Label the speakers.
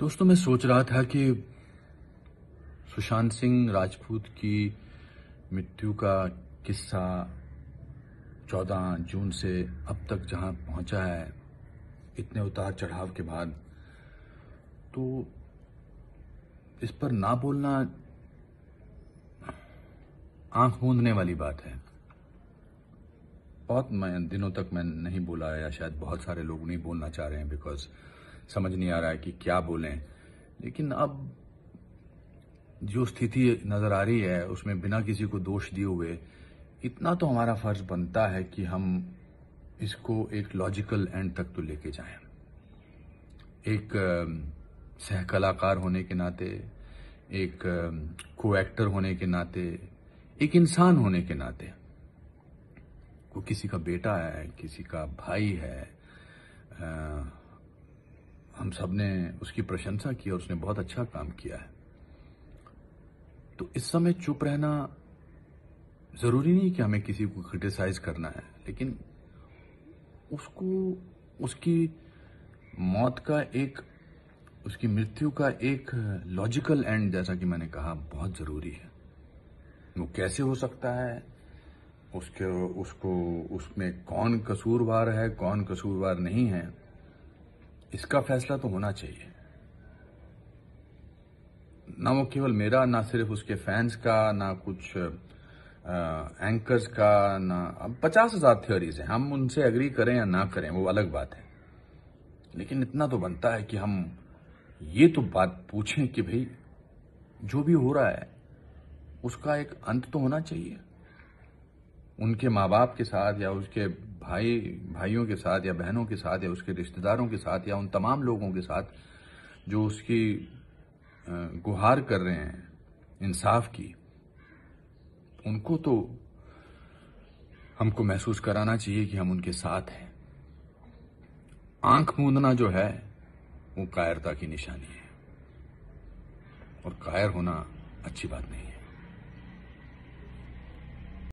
Speaker 1: दोस्तों मैं सोच रहा था कि सुशांत सिंह राजपूत की मृत्यु का किस्सा चौदह जून से अब तक जहां पहुंचा है इतने उतार चढ़ाव के बाद तो इस पर ना बोलना आंख मूंदने वाली बात है बहुत मैं दिनों तक मैं नहीं बोला या शायद बहुत सारे लोग नहीं बोलना चाह रहे हैं बिकॉज समझ नहीं आ रहा है कि क्या बोलें लेकिन अब जो स्थिति नजर आ रही है उसमें बिना किसी को दोष दिए हुए इतना तो हमारा फर्ज बनता है कि हम इसको एक लॉजिकल एंड तक तो लेके जाएं एक सह कलाकार होने के नाते एक को एक्टर होने के नाते एक इंसान होने के नाते वो किसी का बेटा है किसी का भाई है आ, हम सब ने उसकी प्रशंसा की और उसने बहुत अच्छा काम किया है तो इस समय चुप रहना जरूरी नहीं कि हमें किसी को क्रिटिसाइज करना है लेकिन उसको उसकी मौत का एक उसकी मृत्यु का एक लॉजिकल एंड जैसा कि मैंने कहा बहुत जरूरी है वो कैसे हो सकता है उसके उसको उसमें कौन कसूरवार है कौन कसूरवार नहीं है इसका फैसला तो होना चाहिए ना वो केवल मेरा ना सिर्फ उसके फैंस का ना कुछ आ, एंकर्स का ना अब पचास हजार थ्योरीज हैं हम उनसे अग्री करें या ना करें वो अलग बात है लेकिन इतना तो बनता है कि हम ये तो बात पूछें कि भाई जो भी हो रहा है उसका एक अंत तो होना चाहिए उनके माँ बाप के साथ या उसके भाई भाइयों के साथ या बहनों के साथ या उसके रिश्तेदारों के साथ या उन तमाम लोगों के साथ जो उसकी गुहार कर रहे हैं इंसाफ की उनको तो हमको महसूस कराना चाहिए कि हम उनके साथ हैं आंख मूंदना जो है वो कायरता की निशानी है और कायर होना अच्छी बात नहीं है